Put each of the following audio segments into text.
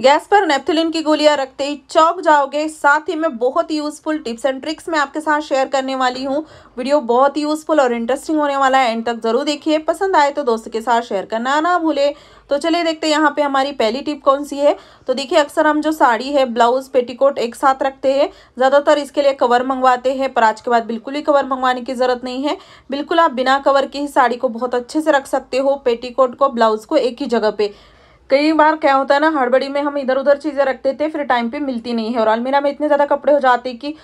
gas पर नेपथुलिन की गोलियां रखते ही चौक जाओगे साथ ही मैं बहुत यूज़फुल टिप्स एंड ट्रिक्स मैं आपके साथ शेयर करने वाली हूँ वीडियो बहुत ही यूज़फुल और इंटरेस्टिंग होने वाला है एंड तक ज़रूर देखिए पसंद आए तो दोस्तों के साथ शेयर करना ना भूले तो चलिए देखते हैं यहाँ पे हमारी पहली टिप कौन सी है तो देखिए अक्सर हम जो साड़ी है ब्लाउज पेटीकोट एक साथ रखते हैं ज़्यादातर इसके लिए कवर मंगवाते हैं पर आज के बाद बिल्कुल ही कवर मंगवाने की ज़रूरत नहीं है बिल्कुल आप बिना कवर के ही साड़ी को बहुत अच्छे से रख सकते हो पेटीकोट को ब्लाउज को एक ही जगह पे कई बार क्या होता है ना हड़बड़ी में हम इधर उधर चीज़ें रख देते हैं फिर टाइम पे मिलती नहीं है और अलमीरा में इतने ज़्यादा कपड़े हो जाते हैं कि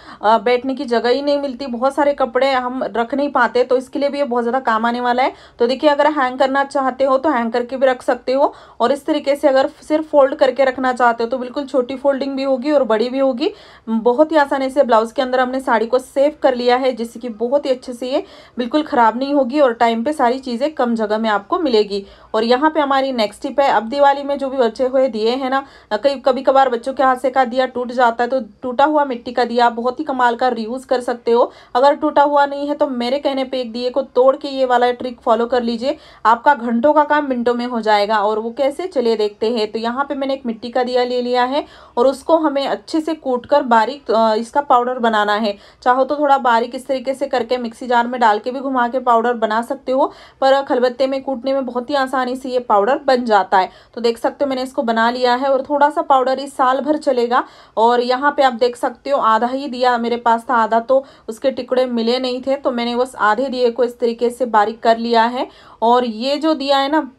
बैठने की जगह ही नहीं मिलती बहुत सारे कपड़े हम रख नहीं पाते तो इसके लिए भी ये बहुत ज़्यादा काम आने वाला है तो देखिए अगर हैंग करना चाहते हो तो हैंग करके भी रख सकते हो और इस तरीके से अगर सिर्फ फोल्ड करके रखना चाहते हो तो बिल्कुल छोटी फोल्डिंग भी होगी और बड़ी भी होगी बहुत ही आसानी से ब्लाउज़ के अंदर हमने साड़ी को सेव कर लिया है जिससे कि बहुत ही अच्छे से ये बिल्कुल ख़राब नहीं होगी और टाइम पर सारी चीज़ें कम जगह में आपको मिलेगी और यहाँ पे हमारी नेक्स्ट टिप है अब दिवाली में जो भी बचे हुए दिए हैं ना कई कभी कभार बच्चों के हाथ से का दिया टूट जाता है तो टूटा हुआ मिट्टी का दिया बहुत ही कमाल का रियूज़ कर सकते हो अगर टूटा हुआ नहीं है तो मेरे कहने पर एक दिए को तोड़ के ये वाला ट्रिक फॉलो कर लीजिए आपका घंटों का काम मिनटों में हो जाएगा और वो कैसे चले देखते हैं तो यहाँ पर मैंने एक मिट्टी का दिया ले लिया है और उसको हमें अच्छे से कूट कर बारीक इसका पाउडर बनाना है चाहो तो थोड़ा बारीक इस तरीके से करके मिक्सी जार में डाल के भी घुमा के पाउडर बना सकते हो पर खलबत्ते में कूटने में बहुत ही आसान आसानी से ये पाउडर बन जाता है तो देख सकते हो मैंने इसको बना लिया है और थोड़ा सा पाउडर इस साल भर चलेगा और यहाँ पे आप देख सकते हो आधा ही दिया मेरे पास था आधा तो उसके टुकड़े मिले नहीं थे तो मैंने बस आधे दिए को इस तरीके से बारीक कर लिया है और ये जो दिया है ना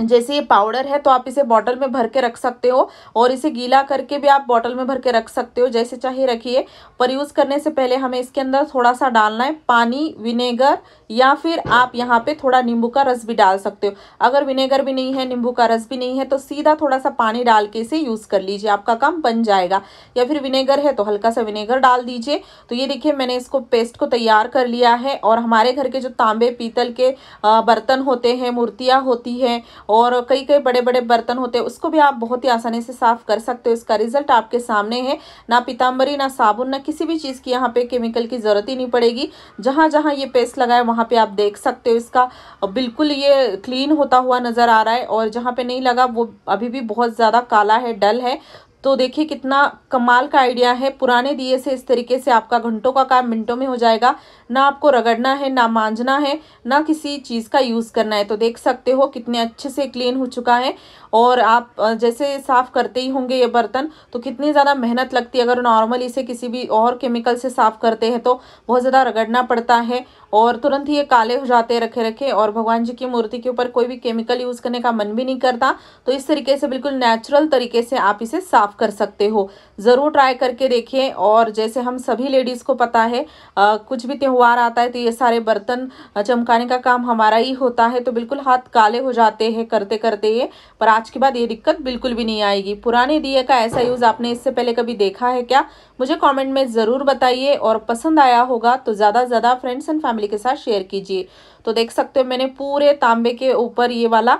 जैसे ये पाउडर है तो आप इसे बॉटल में भर के रख सकते हो और इसे गीला करके भी आप बॉटल में भर के रख सकते हो जैसे चाहे रखिए पर यूज़ करने से पहले हमें इसके अंदर थोड़ा सा डालना है पानी विनेगर या फिर आप यहाँ पे थोड़ा नींबू का रस भी डाल सकते हो अगर विनेगर भी नहीं है नींबू का रस भी नहीं है तो सीधा थोड़ा सा पानी डाल के इसे यूज़ कर लीजिए आपका काम बन जाएगा या फिर विनेगर है तो हल्का सा विनेगर डाल दीजिए तो ये देखिए मैंने इसको पेस्ट को तैयार कर लिया है और हमारे घर के जो तांबे पीतल के बर्तन होते हैं मूर्तियाँ होती हैं और कई कई बड़े बड़े बर्तन होते हैं उसको भी आप बहुत ही आसानी से साफ़ कर सकते हो इसका रिजल्ट आपके सामने है ना पीताम्बरी ना साबुन ना किसी भी चीज़ की यहाँ पे केमिकल की ज़रूरत ही नहीं पड़ेगी जहाँ जहाँ ये पेस्ट लगाए वहाँ पर आप देख सकते हो इसका बिल्कुल ये क्लीन होता हुआ नज़र आ रहा है और जहाँ पे नहीं लगा वो अभी भी बहुत ज़्यादा काला है डल है तो देखिए कितना कमाल का आइडिया है पुराने दिए से इस तरीके से आपका घंटों का काम मिनटों में हो जाएगा ना आपको रगड़ना है ना मांझना है ना किसी चीज़ का यूज़ करना है तो देख सकते हो कितने अच्छे से क्लीन हो चुका है और आप जैसे साफ़ करते ही होंगे ये बर्तन तो कितनी ज़्यादा मेहनत लगती है अगर नॉर्मल इसे किसी भी और केमिकल से साफ़ करते हैं तो बहुत ज़्यादा रगड़ना पड़ता है और तुरंत ही ये काले हो जाते हैं रखे रखे और भगवान जी की मूर्ति के ऊपर कोई भी केमिकल यूज़ करने का मन भी नहीं करता तो इस तरीके से बिल्कुल नेचुरल तरीके से आप इसे साफ़ कर सकते हो ज़रूर ट्राई करके देखिए और जैसे हम सभी लेडीज़ को पता है आ, कुछ भी त्यौहार आता है तो ये सारे बर्तन चमकाने का काम हमारा ही होता है तो बिल्कुल हाथ काले हो जाते हैं करते करते ये पर आज के बाद ये दिक्कत बिल्कुल भी नहीं आएगी पुराने दिए का ऐसा यूज़ आपने इससे पहले कभी देखा है क्या मुझे कॉमेंट में ज़रूर बताइए और पसंद आया होगा तो ज़्यादा ज़्यादा फ्रेंड्स एंड फैमिली फैमिली के साथ शेयर कीजिए तो देख सकते हो मैंने पूरे तांबे के ऊपर ये वाला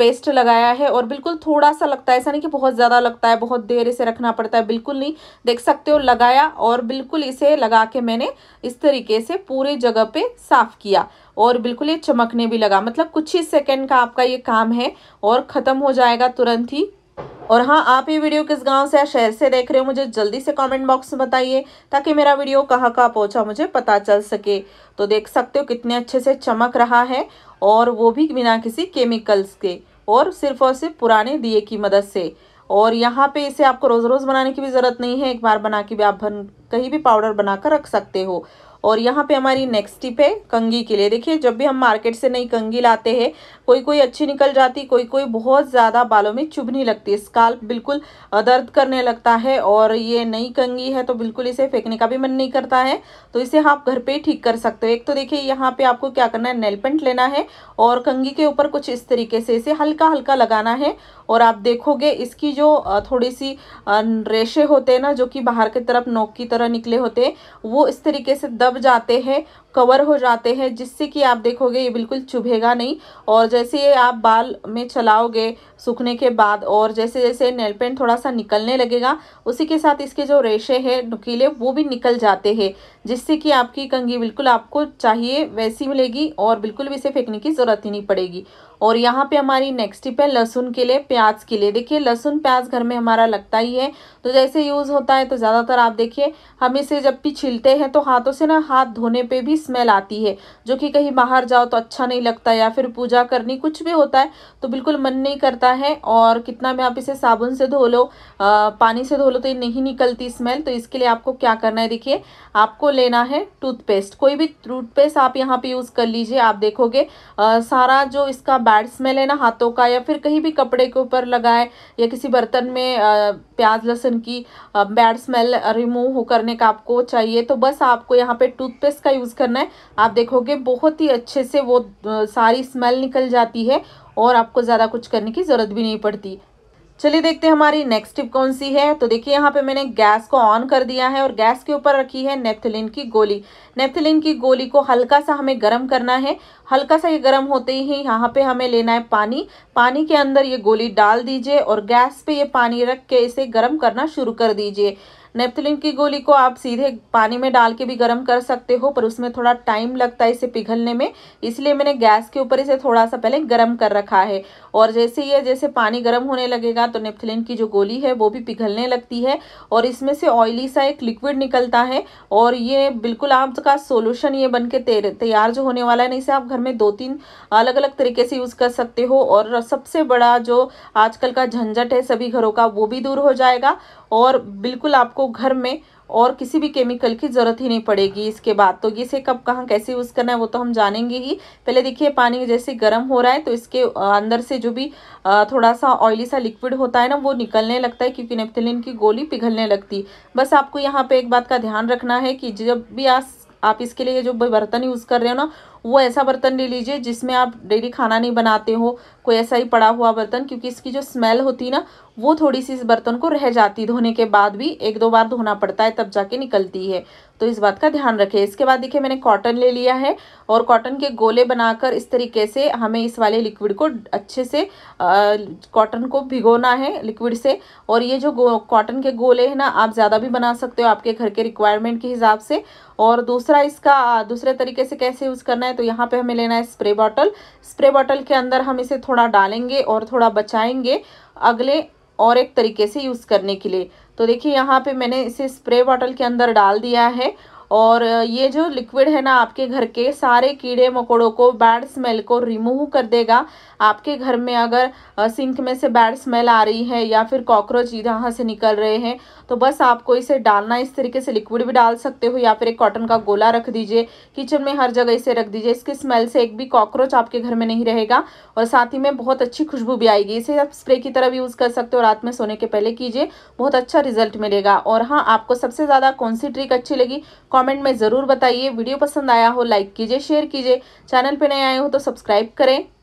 पेस्ट लगाया है और बिल्कुल थोड़ा सा लगता है ऐसा नहीं कि बहुत ज़्यादा लगता है बहुत देर इसे रखना पड़ता है बिल्कुल नहीं देख सकते हो लगाया और बिल्कुल इसे लगा के मैंने इस तरीके से पूरे जगह पे साफ़ किया और बिल्कुल ये चमकने भी लगा मतलब कुछ ही सेकेंड का आपका ये काम है और ख़त्म हो जाएगा तुरंत ही और हाँ आप ये वीडियो किस गांव से या शहर से देख रहे हो मुझे जल्दी से कमेंट बॉक्स में बताइए ताकि मेरा वीडियो कहाँ कहाँ पहुँचा मुझे पता चल सके तो देख सकते हो कितने अच्छे से चमक रहा है और वो भी बिना किसी केमिकल्स के और सिर्फ और सिर्फ पुराने दिए की मदद से और यहाँ पे इसे आपको रोज़ रोज़ बनाने की भी ज़रूरत नहीं है एक बार बना के भी आप भन कहीं भी पाउडर बना रख सकते हो और यहाँ पे हमारी नेक्स्ट टिप है कंगी के लिए देखिए जब भी हम मार्केट से नई कंगी लाते हैं कोई कोई अच्छी निकल जाती कोई कोई बहुत ज़्यादा बालों में चुभनी लगती है स्काल्प बिल्कुल दर्द करने लगता है और ये नई कंगी है तो बिल्कुल इसे फेंकने का भी मन नहीं करता है तो इसे आप घर पर ठीक कर सकते हो एक तो देखिए यहाँ पर आपको क्या करना है नेलपेंट लेना है और कंगी के ऊपर कुछ इस तरीके से इसे हल्का हल्का लगाना है और आप देखोगे इसकी जो थोड़ी सी रेशे होते हैं ना जो कि बाहर की तरफ नोक की तरह निकले होते हैं वो इस तरीके से दब दब जाते हैं कवर हो जाते हैं जिससे कि आप देखोगे ये बिल्कुल चुभेगा नहीं और जैसे ये आप बाल में चलाओगे सूखने के बाद और जैसे जैसे नेल पेंट थोड़ा सा निकलने लगेगा उसी के साथ इसके जो रेशे हैं नुकीले वो भी निकल जाते हैं जिससे कि आपकी कंगी बिल्कुल आपको चाहिए वैसी मिलेगी और बिल्कुल भी इसे फेंकने की ज़रूरत ही नहीं पड़ेगी और यहाँ पे हमारी नेक्स्ट टिप है लहसुन के लिए प्याज के लिए देखिए लहसुन प्याज घर में हमारा लगता ही है तो जैसे यूज़ होता है तो ज़्यादातर आप देखिए हम इसे जब भी छिलते हैं तो हाथों से ना हाथ धोने पे भी स्मेल आती है जो कि कहीं बाहर जाओ तो अच्छा नहीं लगता या फिर पूजा करनी कुछ भी होता है तो बिल्कुल मन नहीं करता है और कितना भी आप इसे साबुन से धो लो पानी से धो लो तो ये नहीं निकलती स्मेल तो इसके लिए आपको क्या करना है देखिए आपको लेना है टूथपेस्ट कोई भी टूथपेस्ट आप यहाँ पे यूज़ कर लीजिए आप देखोगे आ, सारा जो इसका बैड स्मेल है ना हाथों का या फिर कहीं भी कपड़े के ऊपर लगाए या किसी बर्तन में आ, प्याज लहसुन की बैड स्मेल रिमूव हो करने का आपको चाहिए तो बस आपको यहाँ पे टूथपेस्ट का यूज़ करना है आप देखोगे बहुत ही अच्छे से वो सारी स्मेल निकल जाती है और आपको ज़्यादा कुछ करने की ज़रूरत भी नहीं पड़ती चलिए देखते हैं हमारी नेक्स्ट टिप कौन सी है तो देखिए यहाँ पे मैंने गैस को ऑन कर दिया है और गैस के ऊपर रखी है नेफ्थलिन की गोली नेफ्थलिन की गोली को हल्का सा हमें गर्म करना है हल्का सा ये गर्म होते ही यहाँ पे हमें लेना है पानी पानी के अंदर ये गोली डाल दीजिए और गैस पे ये पानी रख के इसे गर्म करना शुरू कर दीजिए नेपथलिन की गोली को आप सीधे पानी में डाल के भी गर्म कर सकते हो पर उसमें थोड़ा टाइम लगता है इसे पिघलने में इसलिए मैंने गैस के ऊपर इसे थोड़ा सा पहले गर्म कर रखा है और जैसे ये जैसे पानी गर्म होने लगेगा तो नेपथलिन की जो गोली है वो भी पिघलने लगती है और इसमें से ऑयली सा एक लिक्विड निकलता है और ये बिल्कुल आपका सोल्यूशन ये बन के तैयार जो होने वाला है ना इसे आप घर में दो तीन अलग अलग तरीके से यूज़ कर सकते हो और सबसे बड़ा जो आजकल का झंझट है सभी घरों का वो भी दूर हो जाएगा और बिल्कुल आपको घर में और किसी भी केमिकल की ज़रूरत ही नहीं पड़ेगी इसके बाद तो इसे कब कहाँ कैसे यूज़ करना है वो तो हम जानेंगे ही पहले देखिए पानी जैसे गर्म हो रहा है तो इसके अंदर से जो भी थोड़ा सा ऑयली सा लिक्विड होता है ना वो निकलने लगता है क्योंकि नेपथेलिन की गोली पिघलने लगती बस आपको यहाँ पे एक बात का ध्यान रखना है कि जब भी आप आप इसके लिए जो बर्तन यूज़ कर रहे हो ना वो ऐसा बर्तन ले लीजिए जिसमें आप डेली खाना नहीं बनाते हो कोई ऐसा ही पड़ा हुआ बर्तन क्योंकि इसकी जो स्मेल होती ना वो थोड़ी सी इस बर्तन को रह जाती धोने के बाद भी एक दो बार धोना पड़ता है तब जाके निकलती है तो इस बात का ध्यान रखें इसके बाद देखिए मैंने कॉटन ले लिया है और कॉटन के गोले बनाकर इस तरीके से हमें इस वाले लिक्विड को अच्छे से कॉटन को भिगोना है लिक्विड से और ये जो कॉटन के गोले हैं ना आप ज़्यादा भी बना सकते हो आपके घर के रिक्वायरमेंट के हिसाब से और दूसरा इसका दूसरे तरीके से कैसे यूज़ करना है तो यहाँ पर हमें लेना है स्प्रे बॉटल स्प्रे बॉटल के अंदर हम इसे थोड़ा थोड़ा डालेंगे और थोड़ा बचाएंगे अगले और एक तरीके से यूज़ करने के लिए तो देखिए यहाँ पे मैंने इसे स्प्रे बॉटल के अंदर डाल दिया है और ये जो लिक्विड है ना आपके घर के सारे कीड़े मकोड़ों को बैड स्मेल को रिमूव कर देगा आपके घर में अगर सिंक में से बैड स्मेल आ रही है या फिर कॉकरोच यहाँ से निकल रहे हैं तो बस आपको इसे डालना इस तरीके से लिक्विड भी डाल सकते हो या फिर एक कॉटन का गोला रख दीजिए किचन में हर जगह इसे रख दीजिए इसके स्मेल से एक भी कॉकरोच आपके घर में नहीं रहेगा और साथ ही में बहुत अच्छी खुशबू भी आएगी इसे आप स्प्रे की तरह यूज़ कर सकते हो रात में सोने के पहले कीजिए बहुत अच्छा रिजल्ट मिलेगा और हाँ आपको सबसे ज़्यादा कौन सी ट्रिक अच्छी लगी कमेंट में ज़रूर बताइए वीडियो पसंद आया हो लाइक कीजिए शेयर कीजिए चैनल पे नए आए हो तो सब्सक्राइब करें